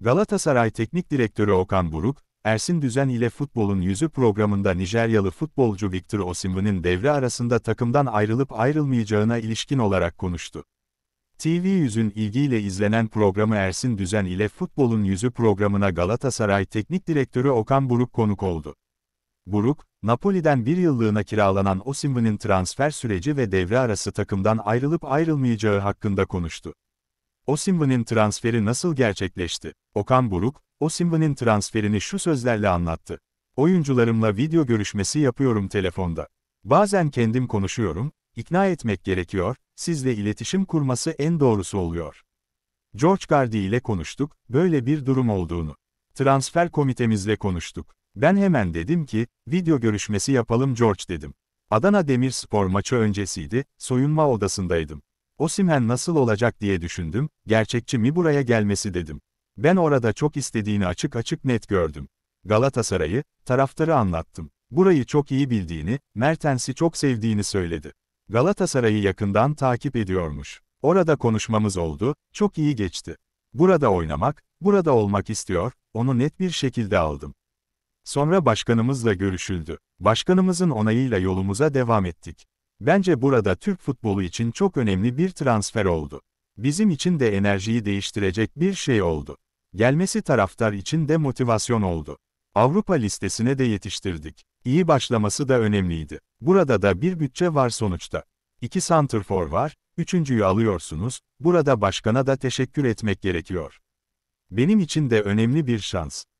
Galatasaray Teknik Direktörü Okan Buruk, Ersin Düzen ile Futbolun Yüzü programında Nijeryalı futbolcu Victor Osimhen'in devre arasında takımdan ayrılıp ayrılmayacağına ilişkin olarak konuştu. TV Yüz'ün ilgiyle izlenen programı Ersin Düzen ile Futbolun Yüzü programına Galatasaray Teknik Direktörü Okan Buruk konuk oldu. Buruk, Napoli'den bir yıllığına kiralanan Osimhen'in transfer süreci ve devre arası takımdan ayrılıp ayrılmayacağı hakkında konuştu. Osimhen'in transferi nasıl gerçekleşti? Okan Buruk, Osimhen'in transferini şu sözlerle anlattı. Oyuncularımla video görüşmesi yapıyorum telefonda. Bazen kendim konuşuyorum, ikna etmek gerekiyor, sizle iletişim kurması en doğrusu oluyor. George Gardi ile konuştuk, böyle bir durum olduğunu. Transfer komitemizle konuştuk. Ben hemen dedim ki, video görüşmesi yapalım George dedim. Adana Demirspor maçı öncesiydi, soyunma odasındaydım. O Osimhen nasıl olacak diye düşündüm, gerçekçi mi buraya gelmesi dedim. Ben orada çok istediğini açık açık net gördüm. Galatasaray'ı, taraftarı anlattım. Burayı çok iyi bildiğini, Mertens'i çok sevdiğini söyledi. Galatasaray'ı yakından takip ediyormuş. Orada konuşmamız oldu, çok iyi geçti. Burada oynamak, burada olmak istiyor, onu net bir şekilde aldım. Sonra başkanımızla görüşüldü. Başkanımızın onayıyla yolumuza devam ettik. Bence burada Türk futbolu için çok önemli bir transfer oldu. Bizim için de enerjiyi değiştirecek bir şey oldu. Gelmesi taraftar için de motivasyon oldu. Avrupa listesine de yetiştirdik. İyi başlaması da önemliydi. Burada da bir bütçe var sonuçta. İki center for var, üçüncüyü alıyorsunuz, burada başkana da teşekkür etmek gerekiyor. Benim için de önemli bir şans.